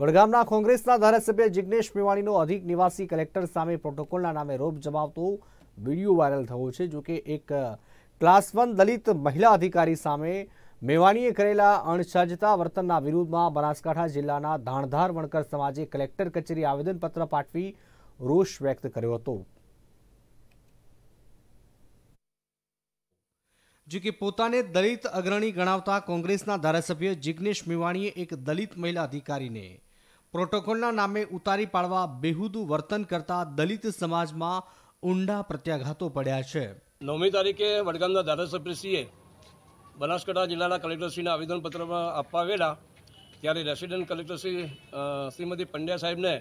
વડગામના કોંગ્રેસના ધારાસભ્ય જિગ્નેશ મેવાણીનો અધિક નિવાસી કલેક્ટર સામે પ્રોટોકોલના નામે રોપ જમાવતો વિડીયો વાયરલ થયો છે જોકે એક ક્લાસ વન દલિત મહિલા અધિકારી સામે મેવાણીએ કરેલા અણછજતા વર્તનના વિરુદ્ધમાં બનાસકાંઠા જિલ્લાના ધાણધાર વણકર સમાજે કલેક્ટર કચેરી આવેદનપત્ર પાઠવી રોષ વ્યક્ત કર્યો હતો જો કે પોતાને દલિત અગ્રણી ગણાવતા કોંગ્રેસના ધારાસભ્ય જિગ્નેશ મેવાણીએ એક દલિત મહિલા અધિકારીને પ્રોટોકોલના નામે ઉતારી પાડવા બેહુદું વર્તન કરતા દલિત સમાજમાં ઊંડા પ્રત્યાઘાતો પડ્યા છે નવમી તારીખે વડગામના ધારાસભ્યશ્રીએ બનાસકાંઠા જિલ્લાના કલેક્ટરશ્રીને આવેદનપત્રમાં આપવાવેલા ત્યારે રેસિડેન્ટ કલેક્ટરશ્રી શ્રીમતી પંડ્યા સાહેબને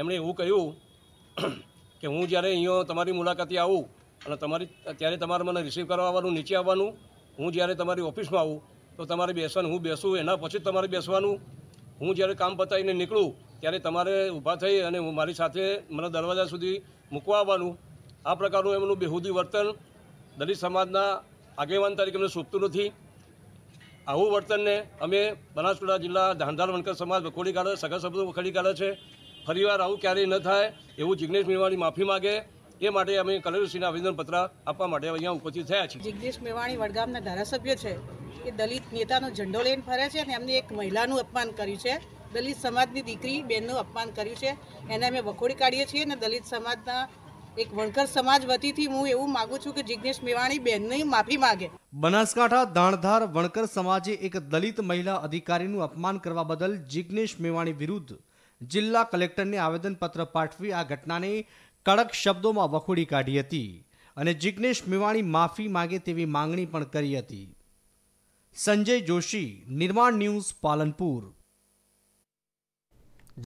એમણે એવું કહ્યું કે હું જ્યારે અહીંયા તમારી મુલાકાતે આવું અને તમારી ત્યારે તમારે મને રિસીવ કરવા આવવાનું નીચે આવવાનું હું જ્યારે તમારી ઓફિસમાં આવું તો તમારે બેસવાનું હું બેસું એના પછી તમારે બેસવાનું હું જ્યારે કામ પતાવીને નીકળું ત્યારે તમારે ઊભા થઈ અને મારી સાથે મને દરવાજા સુધી મૂકવા આવવાનું આ પ્રકારનું એમનું બેહુદી વર્તન દલિત સમાજના આગેવાન તરીકે અમને સોંપતું નથી આવું વર્તનને અમે બનાસકાંઠા જિલ્લા ધાંધાર વણકર સમાજ વખોડી કાઢે સગા શબ્દો વખોડી કાઢે છે ફરીવાર આવું ક્યારેય ન થાય એવું જિજ્ઞેશ મેવાણી માફી માગે એ માટે અમે કલેક્ટરશ્રીને આવેદનપત્ર આપવા માટે અહીંયા ઉપસ્થિત થયા છીએ જિજ્ઞેશ મેવાણી વડગામના ધારાસભ્ય છે કે દલિત નેતાનો ઝંડો લઈને ફરે છે અને એમને એક મહિલાનું અપમાન કર્યું છે દલિત સમાજની દીકરી બહેનનું અપમાન કર્યું છે એને અમે વખોડી કાઢીએ છીએ અને દલિત સમાજના એક વણકર સમાજ વતીથી હું એવું માંગુ છું કે જિજ્ઞેશ મેવાણી બહેનને માફી માગે બનાસકાંઠા દાણધાર વણકર સમાજે એક દલિત મહિલા અધિકારીનું અપમાન કરવા બદલ જિજ્ઞેશ મેવાણી વિરુદ્ધ જિલ્લા કલેક્ટરને આવેદનપત્ર પાઠવી આ ઘટનાને કડક શબ્દોમાં વખોડી કાઢી હતી અને જિગ્નેશ મેવાણી માફી માગે તેવી માંગણી પણ કરી હતી સંજય જોશી નિર્માણ ન્યૂઝ પાલનપુર